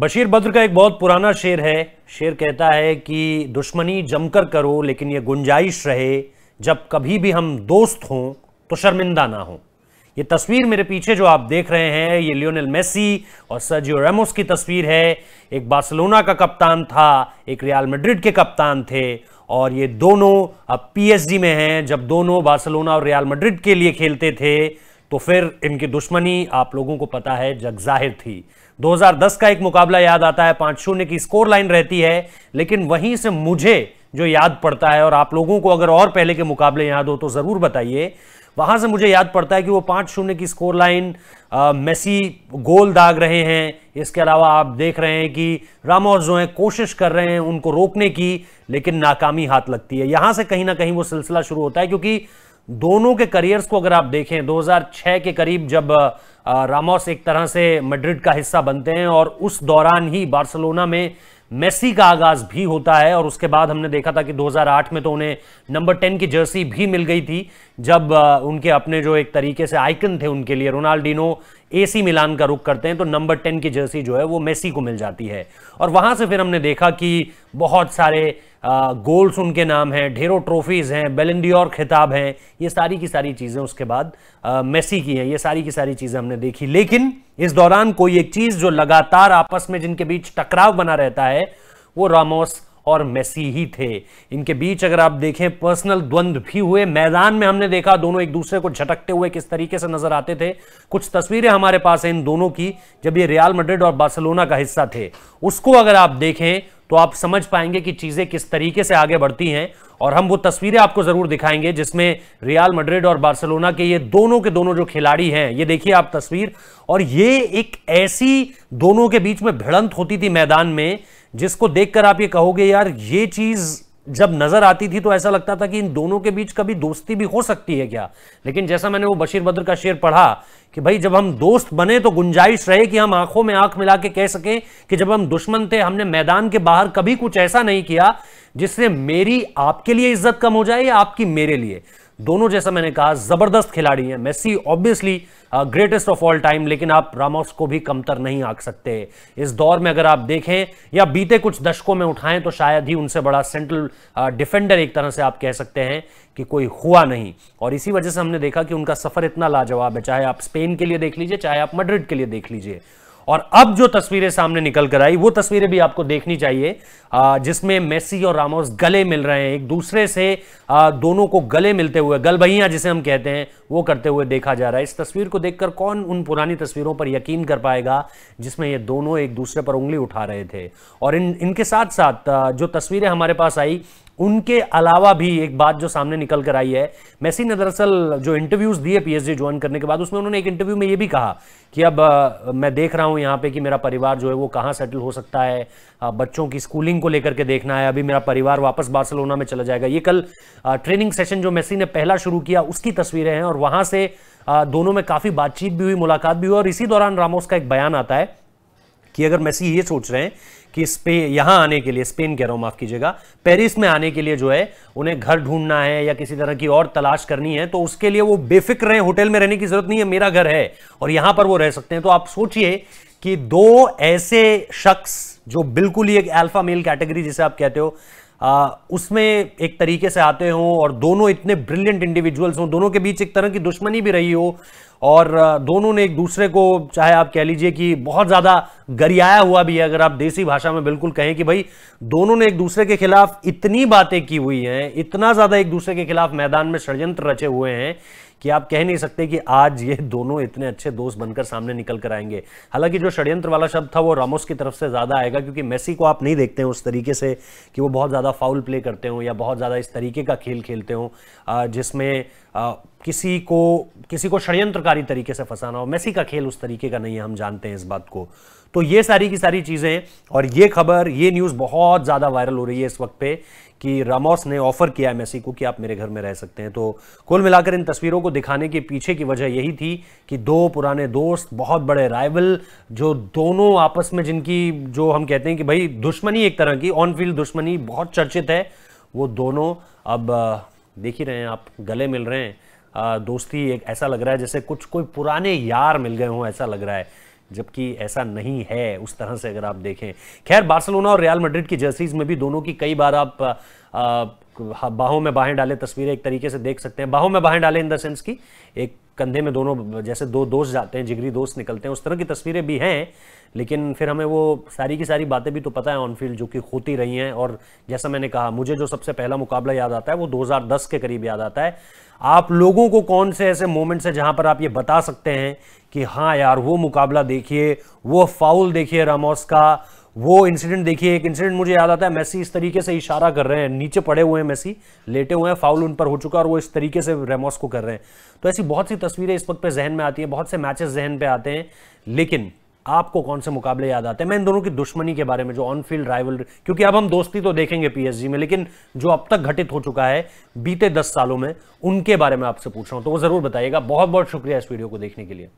बशीर बद्र का एक बहुत पुराना शेर है शेर कहता है कि दुश्मनी जमकर करो लेकिन ये गुंजाइश रहे जब कभी भी हम दोस्त हों तो शर्मिंदा ना हो ये तस्वीर मेरे पीछे जो आप देख रहे हैं ये लियोनल मेसी और सर्जियो रेमोस की तस्वीर है एक बार्सिलोना का कप्तान था एक रियाल मेड्रिड के कप्तान थे और ये दोनों अब पीएसजी में हैं जब दोनों बार्सिलोना और रियाल मेड्रिड के लिए खेलते थे तो फिर इनकी दुश्मनी आप लोगों को पता है जग जाहिर थी 2010 का एक मुकाबला याद आता है पांच शून्य की स्कोर लाइन रहती है लेकिन वहीं से मुझे जो याद पड़ता है और आप लोगों को अगर और पहले के मुकाबले याद हो तो ज़रूर बताइए वहां से मुझे याद पड़ता है कि वो पांच शून्य की स्कोर लाइन मेसी गोल दाग रहे हैं इसके अलावा आप देख रहे हैं कि रामोस जो है कोशिश कर रहे हैं उनको रोकने की लेकिन नाकामी हाथ लगती है यहां से कहीं ना कहीं वो सिलसिला शुरू होता है क्योंकि दोनों के करियर्स को अगर आप देखें 2006 के करीब जब रामोस एक तरह से मैड्रिड का हिस्सा बनते हैं और उस दौरान ही बार्सिलोना में मेसी का आगाज भी होता है और उसके बाद हमने देखा था कि 2008 में तो उन्हें नंबर 10 की जर्सी भी मिल गई थी जब उनके अपने जो एक तरीके से आइकन थे उनके लिए रोनाल्डिनो एसी मिलान का रुख करते हैं तो नंबर 10 की जर्सी जो है वो मेसी को मिल जाती है और वहां से फिर हमने देखा कि बहुत सारे गोल्स उनके नाम हैं ढेरों ट्रॉफीज़ हैं बेलेंडियोर खिताब हैं ये सारी की सारी चीज़ें उसके बाद मेसी की हैं ये सारी की सारी चीज़ें हमने देखी लेकिन इस दौरान कोई एक चीज जो लगातार आपस में जिनके बीच टकराव बना रहता है वो रामोस और मेसी ही थे इनके बीच अगर आप देखें पर्सनल द्वंद भी हुए मैदान में हमने देखा दोनों एक दूसरे को झटकते हुए किस तरीके से नजर आते थे कुछ तस्वीरें हमारे पास हैं इन दोनों की जब ये रियाल मड्रिड और बार्सिलोना का हिस्सा थे उसको अगर आप देखें तो आप समझ पाएंगे कि चीज़ें किस तरीके से आगे बढ़ती हैं और हम वो तस्वीरें आपको ज़रूर दिखाएंगे जिसमें रियाल मड्रिड और बार्सिलोना के ये दोनों के दोनों जो खिलाड़ी हैं ये देखिए आप तस्वीर और ये एक ऐसी दोनों के बीच में भिड़ंत होती थी मैदान में जिसको देखकर आप ये कहोगे यार ये चीज़ जब नजर आती थी तो ऐसा लगता था कि इन दोनों के बीच कभी दोस्ती भी हो सकती है क्या लेकिन जैसा मैंने वो बशीर बद्र का शेर पढ़ा कि भाई जब हम दोस्त बने तो गुंजाइश रहे कि हम आंखों में आंख मिला के कह सकें कि जब हम दुश्मन थे हमने मैदान के बाहर कभी कुछ ऐसा नहीं किया जिससे मेरी आपके लिए इज्जत कम हो जाए या आपकी मेरे लिए दोनों जैसा मैंने कहा जबरदस्त खिलाड़ी हैं Messi obviously greatest of all time लेकिन आप रामोस को भी कमतर नहीं आंक सकते इस दौर में अगर आप देखें या बीते कुछ दशकों में उठाएं तो शायद ही उनसे बड़ा सेंट्रल डिफेंडर uh, एक तरह से आप कह सकते हैं कि कोई हुआ नहीं और इसी वजह से हमने देखा कि उनका सफर इतना लाजवाब है चाहे आप स्पेन के लिए देख लीजिए चाहे आप मड्रिड के लिए देख लीजिए और अब जो तस्वीरें सामने निकल कर आई वो तस्वीरें भी आपको देखनी चाहिए जिसमें मेसी और रामोस गले मिल रहे हैं एक दूसरे से दोनों को गले मिलते हुए गलबहिया जिसे हम कहते हैं वो करते हुए देखा जा रहा है इस तस्वीर को देखकर कौन उन पुरानी तस्वीरों पर यकीन कर पाएगा जिसमें ये दोनों एक दूसरे पर उंगली उठा रहे थे और इन इनके साथ साथ जो तस्वीरें हमारे पास आई उनके अलावा भी एक बात जो सामने निकल कर आई है मेसी ने दरअसल जो इंटरव्यूज दिए पीएचडी ज्वाइन करने के बाद उसमें उन्होंने एक इंटरव्यू में ये भी कहा कि अब मैं देख रहा हूँ यहाँ पे कि मेरा परिवार जो है वो कहाँ सेटल हो सकता है बच्चों की स्कूलिंग को लेकर के देखना है अभी मेरा परिवार वापस बार्सिलोना में चला जाएगा ये कल ट्रेनिंग सेशन जो मेसी ने पहला शुरू किया उसकी तस्वीरें हैं और वहां से दोनों में काफी बातचीत भी हुई मुलाकात भी हुई और इसी दौरान रामोस का एक बयान आता है कि अगर मैसी ये सोच रहे हैं कि स्पेन यहाँ आने के लिए स्पेन कह रहा हूँ माफ़ कीजिएगा पेरिस में आने के लिए जो है उन्हें घर ढूंढना है या किसी तरह की और तलाश करनी है तो उसके लिए वो बेफिक्र हैं होटल में रहने की जरूरत नहीं है मेरा घर है और यहाँ पर वो रह सकते हैं तो आप सोचिए कि दो ऐसे शख्स जो बिल्कुल ही एक अल्फा मेल कैटेगरी जिसे आप कहते हो आ, उसमें एक तरीके से आते हों और दोनों इतने ब्रिलियंट इंडिविजुअल्स हों दोनों के बीच एक तरह की दुश्मनी भी रही हो और दोनों ने एक दूसरे को चाहे आप कह लीजिए कि बहुत ज़्यादा गरियाया हुआ भी है अगर आप देसी भाषा में बिल्कुल कहें कि भाई दोनों ने एक दूसरे के खिलाफ इतनी बातें की हुई हैं इतना ज़्यादा एक दूसरे के खिलाफ मैदान में षडयंत्र रचे हुए हैं कि आप कह नहीं सकते कि आज ये दोनों इतने अच्छे दोस्त बनकर सामने निकल कर आएंगे हालांकि जो षड्यंत्र वाला शब्द था वो रामोस की तरफ से ज़्यादा आएगा क्योंकि मेसी को आप नहीं देखते हैं उस तरीके से कि वो बहुत ज़्यादा फाउल प्ले करते हों या बहुत ज़्यादा इस तरीके का खेल खेलते हों जिसमें किसी को किसी को षड्यंत्रकारी तरीके से फंसाना हो मैसी का खेल उस तरीके का नहीं है हम जानते हैं इस बात को तो ये सारी की सारी चीज़ें और ये खबर ये न्यूज़ बहुत ज़्यादा वायरल हो रही है इस वक्त पे कि रामोस ने ऑफ़र किया है मैसी को कि आप मेरे घर में रह सकते हैं तो कुल मिलाकर इन तस्वीरों को दिखाने के पीछे की वजह यही थी कि दो पुराने दोस्त बहुत बड़े राइवल जो दोनों आपस में जिनकी जो हम कहते हैं कि भाई दुश्मनी एक तरह की ऑन फील्ड दुश्मनी बहुत चर्चित है वो दोनों अब देख ही रहे हैं आप गले मिल रहे हैं दोस्ती एक ऐसा लग रहा है जैसे कुछ कोई पुराने यार मिल गए हों ऐसा लग रहा है जबकि ऐसा नहीं है उस तरह से अगर आप देखें खैर बार्सिलोना और रियल मड्रिड की जर्सीज में भी दोनों की कई बार आप बाहों में बाहें डाले तस्वीरें एक तरीके से देख सकते हैं बाहों में बाहें डाले इन द सेंस की एक कंधे में दोनों जैसे दो दोस्त जाते हैं जिगरी दोस्त निकलते हैं उस तरह की तस्वीरें भी हैं लेकिन फिर हमें वो सारी की सारी बातें भी तो पता है ऑन फील्ड जो कि होती रही हैं और जैसा मैंने कहा मुझे जो सबसे पहला मुकाबला याद आता है वो 2010 के करीब याद आता है आप लोगों को कौन से ऐसे मोमेंट्स हैं जहां पर आप ये बता सकते हैं कि हाँ यार वो मुकाबला देखिए वो फाउल देखिए रामोस का वो इंसिडेंट देखिए एक इंसिडेंट मुझे याद आता है मेसी इस तरीके से इशारा कर रहे हैं नीचे पड़े हुए हैं मेसी लेटे हुए हैं फाउल उन पर हो चुका और वो इस तरीके से रेमोस को कर रहे हैं तो ऐसी बहुत सी तस्वीरें इस वक्त पे जहन में आती हैं बहुत से मैचेस जहन पे आते हैं लेकिन आपको कौन से मुकाबले याद आते हैं मैं इन दोनों की दुश्मनी के बारे में जो ऑन फील्ड राइवल क्योंकि अब हम दोस्ती तो देखेंगे पीएसजी में लेकिन जो अब तक घटित हो चुका है बीते दस सालों में उनके बारे में आपसे पूछ रहा हूं तो वो जरूर बताइएगा बहुत बहुत शुक्रिया इस वीडियो को देखने के लिए